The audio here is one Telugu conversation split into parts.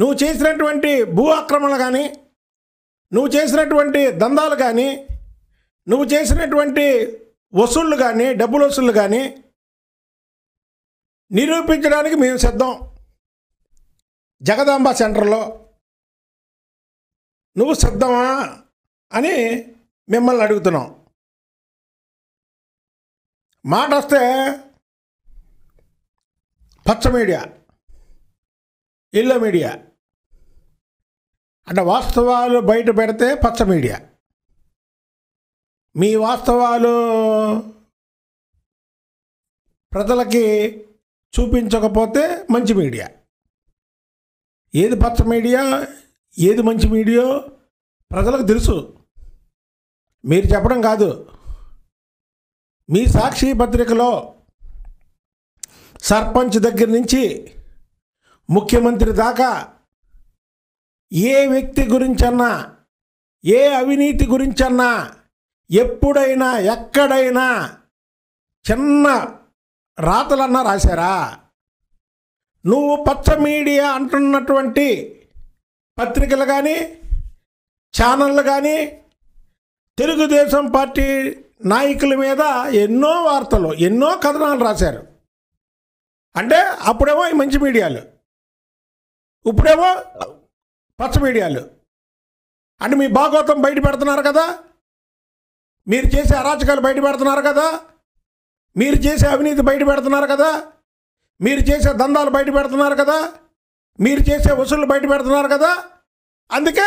నువ్వు చేసినటువంటి భూ ఆక్రమణలు కానీ నువ్వు చేసినటువంటి దందాలు కానీ నువ్వు చేసినటువంటి వసూళ్ళు కానీ డబ్బుల వసూళ్ళు కానీ నిరూపించడానికి మేము సిద్ధం జగదాంబ సెంటర్లో నువ్వు సిద్ధమా అని మిమ్మల్ని అడుగుతున్నాం మాట వస్తే పచ్చ మీడియా ఇళ్ళ మీడియా అంటే వాస్తవాలు బయట పెడితే పచ్చ మీడియా మీ వాస్తవాలు ప్రజలకి చూపించకపోతే మంచి మీడియా ఏది పచ్చ మీడియా ఏది మంచి మీడియా ప్రజలకు తెలుసు మీరు చెప్పడం కాదు మీ సాక్షి పత్రికలో సర్పంచ్ దగ్గర నుంచి ముఖ్యమంత్రి దాకా ఏ వ్యక్తి గురించన్నా ఏ అవినీతి గురించన్నా ఎప్పుడైనా ఎక్కడైనా చిన్న రాతలన్నా రాశారా నువ్వు పచ్చ మీడియా అంటున్నటువంటి పత్రికలు కానీ ఛానళ్ళు కానీ తెలుగుదేశం పార్టీ నాయకుల మీద ఎన్నో వార్తలు ఎన్నో కథనాలు రాశారు అంటే అప్పుడేమో ఈ మంచి మీడియాలు ఇప్పుడేమో పచ్చ మీడియాలు అంటే మీ భాగోతం బయట పెడుతున్నారు కదా మీరు చేసే అరాచకాలు బయట పెడుతున్నారు కదా మీరు చేసే అవినీతి బయట పెడుతున్నారు కదా మీరు చేసే దందాలు బయట పెడుతున్నారు కదా మీరు చేసే వసూళ్ళు బయట పెడుతున్నారు కదా అందుకే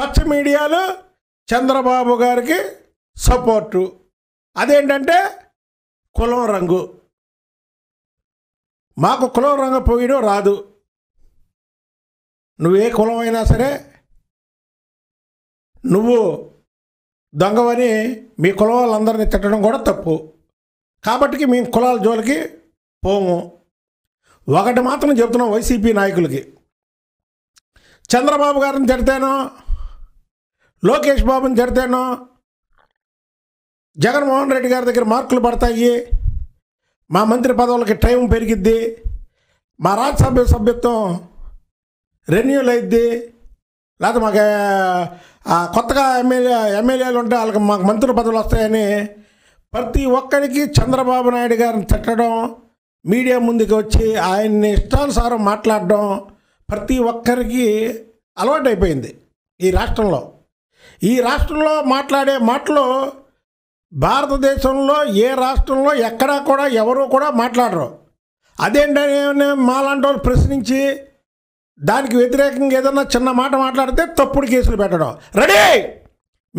పచ్చ మీడియాలు చంద్రబాబు గారికి సపోర్టు అదేంటంటే కులం రంగు మాకు కులం రంగు పోయడం రాదు నువ్వే కులమైనా సరే నువ్వు దొంగవని మీ కులం వాళ్ళందరినీ తిట్టడం కూడా తప్పు కాబట్టి మేము కులాల జోలికి పోము ఒకటి మాత్రం చెప్తున్నాం వైసీపీ నాయకులకి చంద్రబాబు గారిని తిడతాను లోకేష్ బాబుని తిడతాను జగన్మోహన్ రెడ్డి గారి దగ్గర మార్కులు పడతాయి మా మంత్రి పదవులకి టైం పెరిగిద్ది మా రాజ్యసభ సభ్యత్వం రెన్యూల్ అయింది లేకపోతే మాకు కొత్తగా ఎమ్మెల్యే ఎమ్మెల్యేలు ఉంటే వాళ్ళకి మాకు మంత్రి పదవులు వస్తాయని ప్రతి ఒక్కరికి చంద్రబాబు నాయుడు గారిని తిట్టడం మీడియా ముందుకు వచ్చి ఆయన్ని ఇష్టానుసారం మాట్లాడడం ప్రతి ఒక్కరికి అలవాటైపోయింది ఈ రాష్ట్రంలో ఈ రాష్ట్రంలో మాట్లాడే మాటలు భారతదేశంలో ఏ రాష్ట్రంలో ఎక్కడా కూడా ఎవరు కూడా మాట్లాడరు అదేంటనే మాలాంటి వాళ్ళు ప్రశ్నించి దానికి వ్యతిరేకంగా ఏదన్నా చిన్న మాట మాట్లాడితే తప్పుడు కేసులు పెట్టడం రెడీ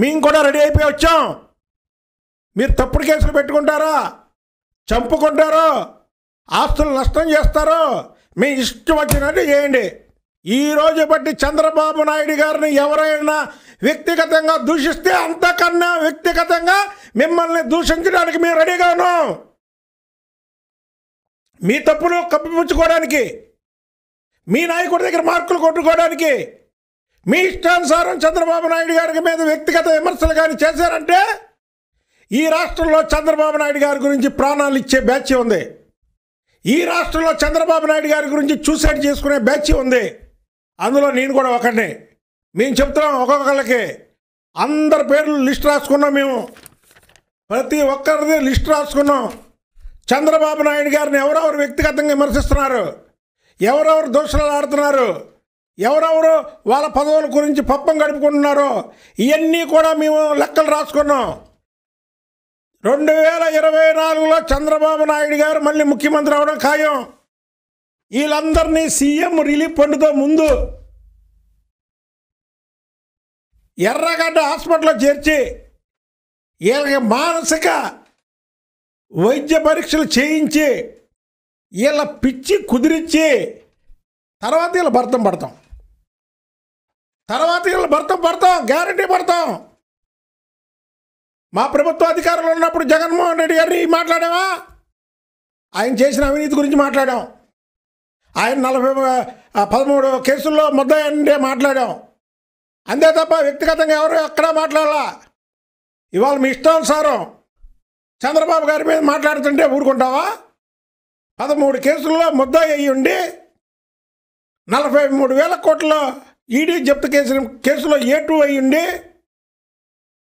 మేము కూడా రెడీ అయిపోయి వచ్చాం మీరు తప్పుడు కేసులు పెట్టుకుంటారా చంపుకుంటారు ఆస్తులు నష్టం చేస్తారో మీ ఇష్టం వచ్చినట్టు చేయండి ఈ రోజు బట్టి చంద్రబాబు నాయుడు గారిని ఎవరైనా వ్యక్తిగతంగా దూషిస్తే అంతకన్నా వ్యక్తిగతంగా మిమ్మల్ని దూషించడానికి మేము రెడీగా ఉన్నాం మీ తప్పులు కప్పిపుచ్చుకోవడానికి మీ నాయకుడి దగ్గర మార్కులు కొట్టుకోవడానికి మీ ఇష్టానుసారం చంద్రబాబు నాయుడు గారి మీద వ్యక్తిగత విమర్శలు కానీ చేశారంటే ఈ రాష్ట్రంలో చంద్రబాబు నాయుడు గారి గురించి ప్రాణాలు ఇచ్చే బ్యాచ్ ఉంది ఈ రాష్ట్రంలో చంద్రబాబు నాయుడు గారి గురించి చూసేట్ చేసుకునే బ్యాచ్ ఉంది అందులో నేను కూడా ఒకడిని మేము చెప్తున్నాం ఒక్కొక్కళ్ళకి అందరి పేర్లు లిస్ట్ రాసుకున్నాం మేము ప్రతి ఒక్కరిది లిస్ట్ రాసుకున్నాం చంద్రబాబు నాయుడు గారిని ఎవరెవరు వ్యక్తిగతంగా విమర్శిస్తున్నారు ఎవరెవరు దోషులు ఆడుతున్నారు ఎవరెవరు వాళ్ళ పదవుల గురించి పప్పం గడుపుకుంటున్నారో ఇవన్నీ కూడా మేము లెక్కలు రాసుకున్నాం రెండు వేల ఇరవై నాలుగులో చంద్రబాబు నాయుడు గారు మళ్ళీ ముఖ్యమంత్రి అవడం ఖాయం వీళ్ళందరినీ సీఎం రిలీఫ్ ఫండ్తో ముందు ఎర్రగడ్డ హాస్పిటల్లో చేర్చి వీళ్ళకి మానసిక వైద్య పరీక్షలు చేయించి వీళ్ళ పిచ్చి కుదిరిచ్చి తర్వాత వీళ్ళ భర్తం పడతాం తర్వాత వీళ్ళ భర్తం పడతాం గ్యారంటీ పడతాం మా ప్రభుత్వ అధికారులు ఉన్నప్పుడు జగన్మోహన్ రెడ్డి గారిని మాట్లాడామా ఆయన చేసిన అవినీతి గురించి మాట్లాడాం ఆయన నలభై పదమూడు కేసుల్లో ముద్దయండే మాట్లాడాం అంతే తప్ప వ్యక్తిగతంగా ఎవరు ఎక్కడా మాట్లాడాలా ఇవాళ మీ ఇష్టానుసారం చంద్రబాబు గారి మీద మాట్లాడుతుంటే ఊరుకుంటావా పదమూడు కేసుల్లో ముద్దాయి అయ్యి ఉండి నలభై మూడు వేల కోట్ల ఈడీ జప్తు కేసు కేసులో ఏ టూ అయ్యి ఉండి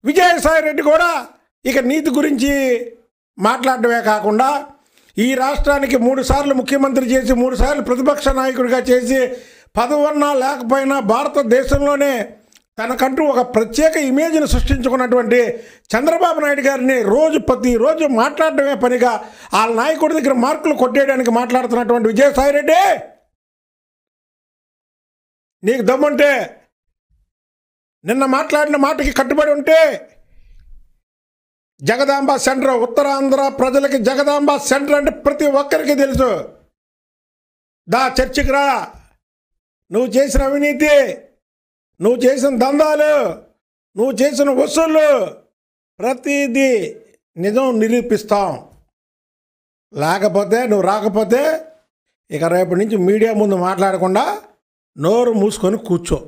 విజయసాయి రెడ్డి కూడా ఇక నీతి గురించి మాట్లాడటమే కాకుండా ఈ రాష్ట్రానికి మూడు సార్లు ముఖ్యమంత్రి చేసి మూడు సార్లు ప్రతిపక్ష నాయకుడిగా చేసి పదవున్నా లేకపోయినా భారతదేశంలోనే తనకంటూ ఒక ప్రత్యేక ఇమేజ్ని సృష్టించుకున్నటువంటి చంద్రబాబు నాయుడు గారిని రోజు ప్రతిరోజు మాట్లాడటమే పనిగా వాళ్ళ నాయకుడి దగ్గర మార్కులు కొట్టేయడానికి మాట్లాడుతున్నటువంటి విజయసాయిరెడ్డి నీకు దమ్ముంటే నిన్న మాట్లాడిన మాటకి కట్టుబడి ఉంటే జగదాంబ సెంటర్ ఉత్తరాంధ్ర ప్రజలకి జగదాంబ సెంటర్ అంటే ప్రతి ఒక్కరికి తెలుసు దా చర్చికి రా నువ్వు చేసిన అవినీతి నువ్వు చేసిన దందాలు నువ్వు చేసిన వసూళ్ళు ప్రతిదీ నిజం నిరూపిస్తాం లేకపోతే నువ్వు రాకపోతే ఇక రేపటి నుంచి మీడియా ముందు మాట్లాడకుండా నోరు మూసుకొని కూర్చో